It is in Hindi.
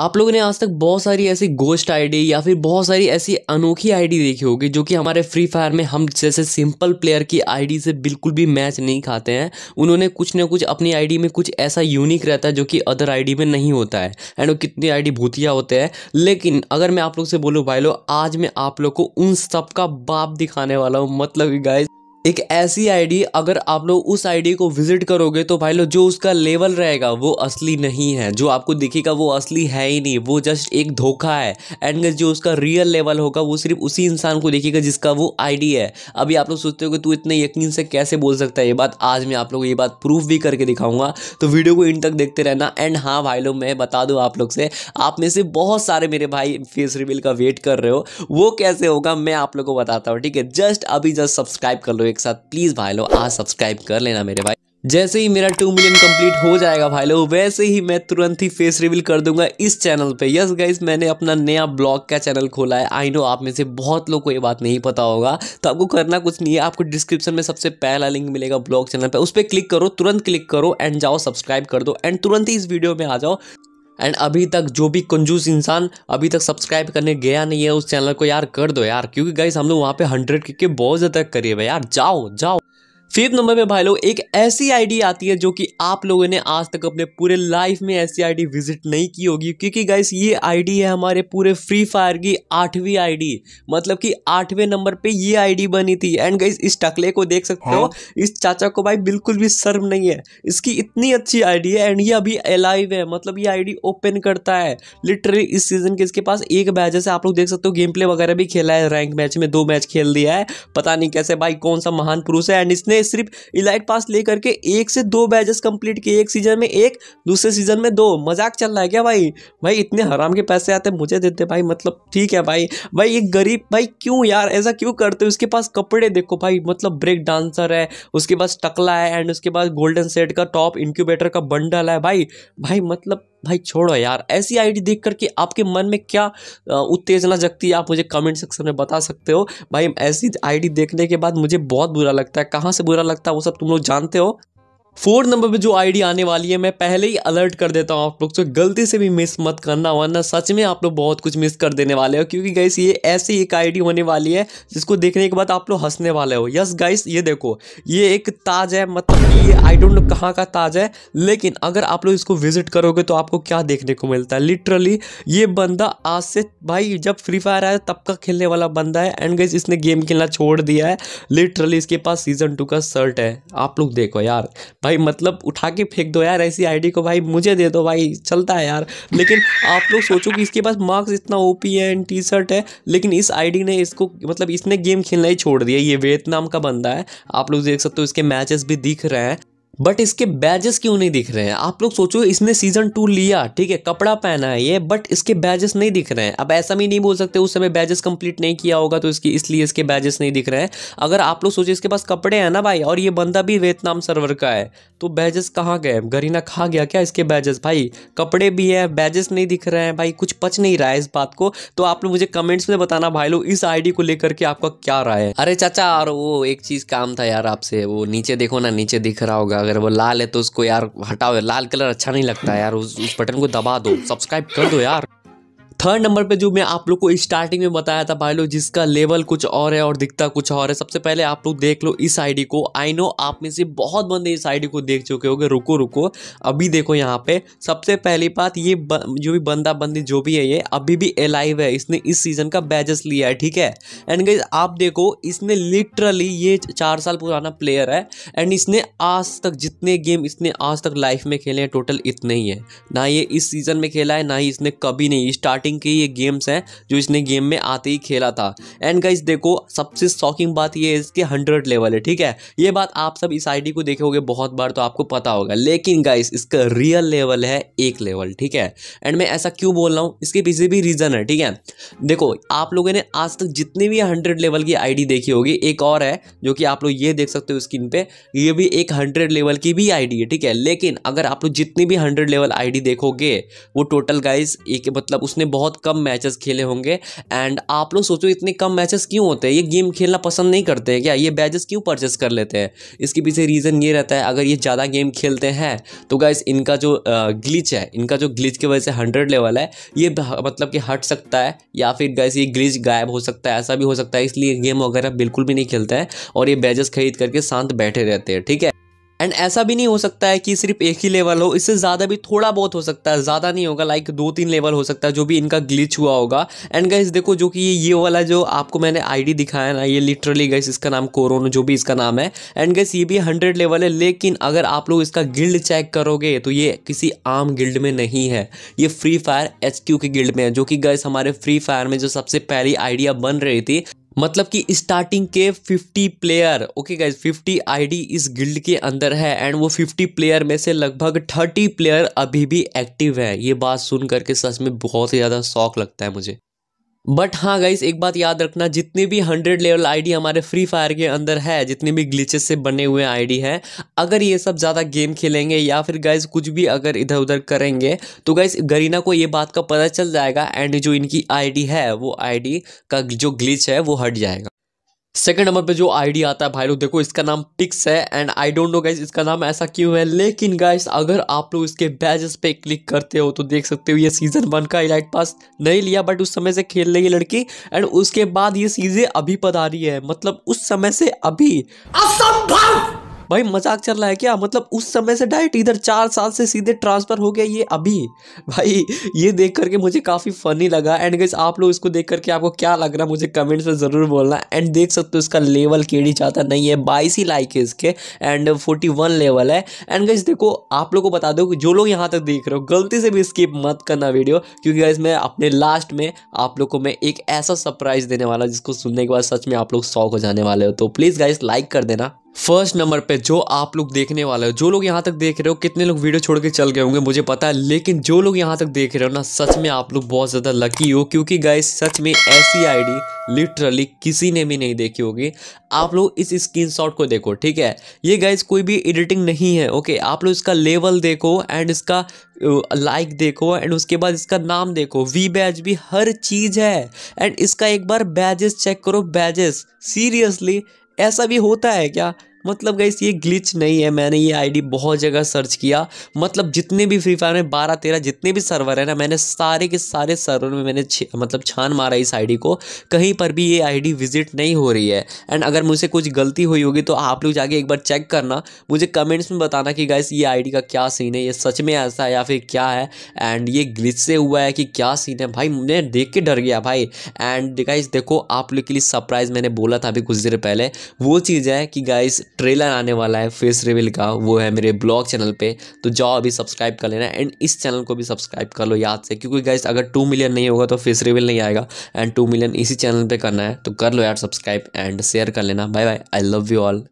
आप लोगों ने आज तक बहुत सारी ऐसी गोस्ट आईडी या फिर बहुत सारी ऐसी अनोखी आईडी देखी होगी जो कि हमारे फ्री फायर में हम जैसे सिंपल प्लेयर की आईडी से बिल्कुल भी मैच नहीं खाते हैं उन्होंने कुछ ना कुछ अपनी आईडी में कुछ ऐसा यूनिक रहता है जो कि अदर आईडी में नहीं होता है एंड वो कितनी आई भूतिया होते हैं लेकिन अगर मैं आप लोग से बोलूँ भाई लोग आज मैं आप लोग को उन सबका बाप दिखाने वाला हूँ मतलब गाइज एक ऐसी आईडी अगर आप लोग उस आईडी को विजिट करोगे तो भाई लोग जो उसका लेवल रहेगा वो असली नहीं है जो आपको दिखेगा वो असली है ही नहीं वो जस्ट एक धोखा है एंड जो उसका रियल लेवल होगा वो सिर्फ उसी इंसान को देखेगा जिसका वो आईडी है अभी आप लोग सोचते हो कि तू इतने यकीन से कैसे बोल सकता है ये बात आज मैं आप लोग ये बात प्रूफ भी करके दिखाऊंगा तो वीडियो को इन तक देखते रहना एंड हाँ भाई लोग मैं बता दूँ आप लोग से आप में से बहुत सारे मेरे भाई फेस रिविल का वेट कर रहे हो वो कैसे होगा मैं आप लोग को बताता हूँ ठीक है जस्ट अभी जस्ट सब्सक्राइब कर लो के साथ प्लीज़ भाई लो आज सब्सक्राइब कर लेना मेरे भाई जैसे ही मेरा टू मिलियन कंप्लीट हो जाएगा भाई लोग वैसे ही मैं तुरंत ही फेस रिवील कर दूंगा इस चैनल पे यस गाइस मैंने अपना नया ब्लॉग का चैनल खोला है आई नो आप में से बहुत लोग को ये बात नहीं पता होगा तो आपको करना कुछ नहीं है आपको डिस्क्रिप्शन में सबसे पहला लिंक मिलेगा ब्लॉग चैनल पर उस पर क्लिक करो तुरंत क्लिक करो एंड जाओ सब्सक्राइब कर दो एंड तुरंत ही इस वीडियो में आ जाओ एंड अभी तक जो भी कंजूस इंसान अभी तक सब्सक्राइब करने गया नहीं है उस चैनल को यार कर दो यार क्योंकि गाइस हम लोग वहाँ पे हंड्रेड के बहुत ज़्यादा करिए भाई यार जाओ जाओ फिफ्थ नंबर पे भाई लोग एक ऐसी आईडी आती है जो कि आप लोगों ने आज तक अपने पूरे लाइफ में ऐसी आईडी विजिट नहीं की होगी क्योंकि गाइस ये आईडी है हमारे पूरे फ्री फायर की आठवीं आईडी मतलब कि आठवें नंबर पे ये आईडी बनी थी एंड गाइस इस टकले को देख सकते हो हाँ। इस चाचा को भाई बिल्कुल भी शर्म नहीं है इसकी इतनी अच्छी आईडी है एंड ये अभी अलाइव है मतलब ये आईडी ओपन करता है लिटरली इस सीजन के इसके पास एक बैच है आप लोग देख सकते हो गेम प्ले वगैरह भी खेला है रैंक मैच में दो मैच खेल दिया है पता नहीं कैसे भाई कौन सा महान पुरुष है एंड इसने सिर्फ इलाइट पास लेकर के एक से दो बैचेस कंप्लीट किए एक सीजन में एक दूसरे सीजन में दो मजाक चल रहा है क्या भाई भाई इतने हराम के पैसे आते मुझे देते भाई मतलब ठीक है भाई भाई एक गरीब भाई क्यों यार ऐसा क्यों करते उसके पास कपड़े देखो भाई मतलब ब्रेक डांसर है उसके पास टकला है एंड उसके पास गोल्डन सेट का टॉप इंक्यूबेटर का बंडल है भाई भाई मतलब भाई छोड़ो यार ऐसी आईडी देख करके आपके मन में क्या उत्तेजना जगती है आप मुझे कमेंट सेक्शन में बता सकते हो भाई ऐसी आईडी देखने के बाद मुझे बहुत बुरा लगता है कहाँ से बुरा लगता है वो सब तुम लोग जानते हो फोर नंबर पे जो आईडी आने वाली है मैं पहले ही अलर्ट कर देता हूँ आप लोग से तो गलती से भी मिस मत करना वरना सच में आप लोग बहुत कुछ मिस कर देने वाले हो क्योंकि गाइस ये ऐसी एक आईडी होने वाली है जिसको देखने के बाद आप लोग हंसने वाले हो यस गाइस ये देखो ये एक ताज है मतलब कि ये आई डोंट नो कहाँ का ताज है लेकिन अगर आप लोग इसको विजिट करोगे तो आपको क्या देखने को मिलता है लिटरली ये बंदा आज से भाई जब फ्री फायर आया तब का खेलने वाला बंदा है एंड गाइस इसने गेम खेलना छोड़ दिया है लिटरली इसके पास सीजन टू का शर्ट है आप लोग देखो यार भाई मतलब उठा के फेंक दो यार ऐसी आईडी को भाई मुझे दे दो भाई चलता है यार लेकिन आप लोग सोचो कि इसके पास मार्क्स इतना ओ पी है एंड टी शर्ट है लेकिन इस आईडी ने इसको मतलब इसने गेम खेलना ही छोड़ दिया ये वियतनाम का बंदा है आप लोग देख सकते हो इसके मैचेस भी दिख रहे हैं बट इसके बैजेस क्यों नहीं दिख रहे हैं आप लोग सोचो इसने सीजन टू लिया ठीक है कपड़ा पहना है ये बट इसके बैजेस नहीं दिख रहे हैं अब ऐसा भी नहीं बोल सकते उस समय बैजेस कंप्लीट नहीं किया होगा तो इसकी इसलिए इसके बैजेस नहीं दिख रहे हैं अगर आप लोग सोचो इसके पास कपड़े हैं ना भाई और ये बंदा भी वियतनाम सर्वर का है तो बैजेस कहाँ गए गरीना खा गया क्या इसके बैजेस भाई कपड़े भी है बैजेस नहीं दिख रहे हैं भाई कुछ पच नहीं रहा है इस बात को तो आप लोग मुझे कमेंट्स में बताना भाई लोग इस आई को लेकर के आपका क्या राय है अरे चाचा यार वो एक चीज़ काम था यार आपसे वो नीचे देखो ना नीचे दिख रहा होगा अगर वो लाल है तो उसको यार हटाओ यार लाल कलर अच्छा नहीं लगता यार उस, उस बटन को दबा दो सब्सक्राइब कर दो यार थर्ड नंबर पे जो मैं आप लोग को स्टार्टिंग में बताया था भाई लोग जिसका लेवल कुछ और है और दिखता कुछ और है सबसे पहले आप लोग देख लो इस आईडी को आई नो आप में से बहुत बंदे इस आईडी को देख चुके होंगे रुको रुको अभी देखो यहाँ पे सबसे पहली बात ये ब, जो भी बंदा बंदी जो भी है ये अभी भी एलाइव है इसने इस सीजन का बैजेस लिया है ठीक है एंड गई आप देखो इसने लिटरली ये चार साल पुराना प्लेयर है एंड इसने आज तक जितने गेम इसने आज तक लाइफ में खेले हैं टोटल इतने ही है ना ये इस सीजन में खेला है ना ही इसने कभी नहीं स्टार्ट स्टार्टिंग के ये गेम्स हैं जो इसने गेम में आते ही खेला था एंड गाइस देखो सबसे शॉकिंग बात ये है इसके हंड्रेड लेवल है ठीक है ये बात आप सब इस आईडी को देखोगे बहुत बार तो आपको पता होगा लेकिन गाइस इसका रियल लेवल है एक लेवल ठीक है एंड मैं ऐसा क्यों बोल रहा हूँ इसके पीछे भी रीज़न है ठीक है देखो आप लोगों ने आज तक जितनी भी हंड्रेड लेवल की आई देखी होगी एक और है जो कि आप लोग ये देख सकते हो स्क्रीन पर ये भी एक हंड्रेड लेवल की भी आई है ठीक है लेकिन अगर आप लोग जितनी भी हंड्रेड लेवल आई देखोगे वो टोटल गाइस एक मतलब उसने बहुत कम मैचेस खेले होंगे एंड आप लोग सोचो इतने कम मैचेस क्यों होते हैं ये गेम खेलना पसंद नहीं करते हैं क्या ये बैजेस क्यों परचेस कर लेते हैं इसके पीछे रीज़न ये रहता है अगर ये ज़्यादा गेम खेलते हैं तो गाइस इनका जो ग्लिच है इनका जो ग्लिच की वजह से हंड्रेड लेवल है ये मतलब कि हट सकता है या फिर गाइस ये ग्लिच गायब हो सकता है ऐसा भी हो सकता है इसलिए गेम वगैरह बिल्कुल भी नहीं खेलते हैं और ये बैजेस खरीद करके शांत बैठे रहते हैं ठीक है एंड ऐसा भी नहीं हो सकता है कि सिर्फ एक ही लेवल हो इससे ज़्यादा भी थोड़ा बहुत हो सकता है ज़्यादा नहीं होगा लाइक दो तीन लेवल हो सकता है जो भी इनका ग्लिच हुआ होगा एंड गाइस देखो जो कि ये ये वाला जो आपको मैंने आईडी दिखाया ना ये लिटरली गाइस इसका नाम कोरोना जो भी इसका नाम है एंड गाइस ये भी हंड्रेड लेवल है लेकिन अगर आप लोग इसका गिल्ड चेक करोगे तो ये किसी आम गिल्ड में नहीं है ये free fire H K guild में है जो कि गैस हमारे फ्री फायर में जो सबसे पहली आइडिया बन रही थी मतलब कि स्टार्टिंग के 50 प्लेयर ओके गाइज 50 आईडी इस गिल्ड के अंदर है एंड वो 50 प्लेयर में से लगभग 30 प्लेयर अभी भी एक्टिव हैं ये बात सुन करके सच में बहुत ही ज़्यादा शौक लगता है मुझे बट हाँ गाइस एक बात याद रखना जितने भी हंड्रेड लेवल आईडी हमारे फ्री फायर के अंदर है जितने भी ग्लिचेस से बने हुए आईडी है अगर ये सब ज़्यादा गेम खेलेंगे या फिर गाइस कुछ भी अगर इधर उधर करेंगे तो गाइस गरीना को ये बात का पता चल जाएगा एंड जो इनकी आईडी है वो आईडी का जो ग्लिच है वो हट जाएगा सेकंड नंबर पे जो आईडी आता है भाई लोग देखो इसका नाम पिक्स है and I don't know guys इसका नाम ऐसा क्यों है लेकिन गाइस अगर आप लोग इसके बैजेस पे क्लिक करते हो तो देख सकते हो ये सीजन वन का इलाइट पास नहीं लिया बट उस समय से खेल रही है लड़की एंड उसके बाद ये चीजें अभी पधारी है मतलब उस समय से अभी असंभव भाई मजाक चल रहा है क्या मतलब उस समय से डायरेक्ट इधर चार साल से सीधे ट्रांसफ़र हो गया ये अभी भाई ये देख करके मुझे काफ़ी फ़नी लगा एंड गैस आप लोग इसको देख करके आपको क्या लग रहा है मुझे कमेंट्स में ज़रूर बोलना एंड देख सकते हो इसका लेवल केड़ी चाहता नहीं है बाईस ही लाइक है इसके एंड फोर्टी वन लेवल है एंड गैस देखो आप लोग को बता दो जो लोग यहाँ तक देख रहे हो गलती से भी स्किप मत करना वीडियो क्योंकि गैस मैं अपने लास्ट में आप लोग को मैं एक ऐसा सरप्राइज़ देने वाला जिसको सुनने के बाद सच में आप लोग शौक हो जाने वाले हो तो प्लीज़ गाइस लाइक कर देना फर्स्ट नंबर पे जो आप लोग देखने वाले हो जो लोग यहाँ तक देख रहे हो कितने लोग वीडियो छोड़ के चल गए होंगे मुझे पता है लेकिन जो लोग यहाँ तक देख रहे हो ना सच में आप लोग बहुत ज़्यादा लकी हो क्योंकि गाइस सच में ऐसी आईडी लिटरली किसी ने भी नहीं देखी होगी आप लोग इस स्क्रीनशॉट को देखो ठीक है ये गाइस कोई भी एडिटिंग नहीं है ओके आप लोग इसका लेवल देखो एंड इसका लाइक देखो एंड उसके बाद इसका नाम देखो वी बैज भी हर चीज़ है एंड इसका एक बार बैजेस चेक करो बैजेस सीरियसली ऐसा भी होता है क्या मतलब गई ये ग्लिच नहीं है मैंने ये आईडी बहुत जगह सर्च किया मतलब जितने भी फ्री फायर में बारह तेरह जितने भी सर्वर है ना मैंने सारे के सारे सर्वर में मैंने मतलब छान मारा इस आईडी को कहीं पर भी ये आईडी विजिट नहीं हो रही है एंड अगर मुझसे कुछ गलती हुई होगी तो आप लोग जाके एक बार चेक करना मुझे कमेंट्स में बताना कि गाइस ये आई का क्या सीन है ये सच में ऐसा है या फिर क्या है एंड ये ग्लिच से हुआ है कि क्या सीन है भाई मैं देख के डर गया भाई एंड गाइस देखो आप लोग के लिए सरप्राइज़ मैंने बोला था अभी कुछ देर पहले वो चीज़ है कि गाइस ट्रेलर आने वाला है फेस रिविल का वो है मेरे ब्लॉग चैनल पे तो जाओ अभी सब्सक्राइब कर लेना एंड इस चैनल को भी सब्सक्राइब कर लो याद से क्योंकि गाइस अगर टू मिलियन नहीं होगा तो फेस रिविल नहीं आएगा एंड टू मिलियन इसी चैनल पर करना है तो कर लो यार सब्सक्राइब एंड शेयर कर लेना bye bye I love you all